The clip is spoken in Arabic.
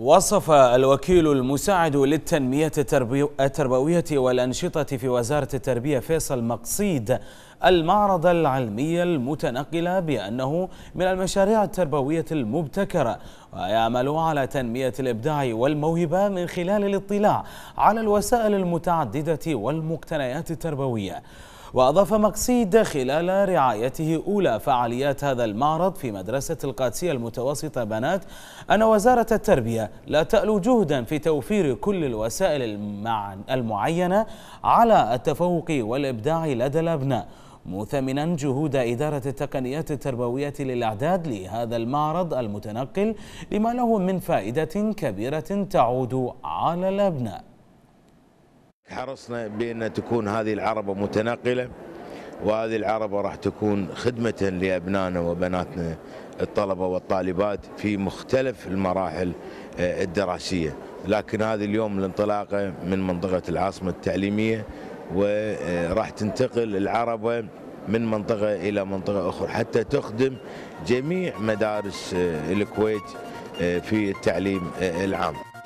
وصف الوكيل المساعد للتنمية التربوية والأنشطة في وزارة التربية فيصل مقصيد المعرض العلمي المتنقل بأنه من المشاريع التربوية المبتكرة ويعمل على تنمية الإبداع والموهبة من خلال الاطلاع على الوسائل المتعددة والمقتنيات التربوية وأضاف مقصيد خلال رعايته أولى فعاليات هذا المعرض في مدرسة القادسية المتوسطة بنات أن وزارة التربية لا تألو جهدا في توفير كل الوسائل المعينة على التفوق والإبداع لدى الأبناء مثمنا جهود إدارة التقنيات التربوية للإعداد لهذا المعرض المتنقل لما له من فائدة كبيرة تعود على الأبناء حرصنا بأن تكون هذه العربة متنقلة وهذه العربة راح تكون خدمة لأبنائنا وبناتنا الطلبة والطالبات في مختلف المراحل آه، الدراسية لكن هذه اليوم الانطلاقة من منطقة العاصمة التعليمية وراح آه، تنتقل العربة من منطقة إلى منطقة أخرى حتى تخدم جميع مدارس آه، الكويت في التعليم العام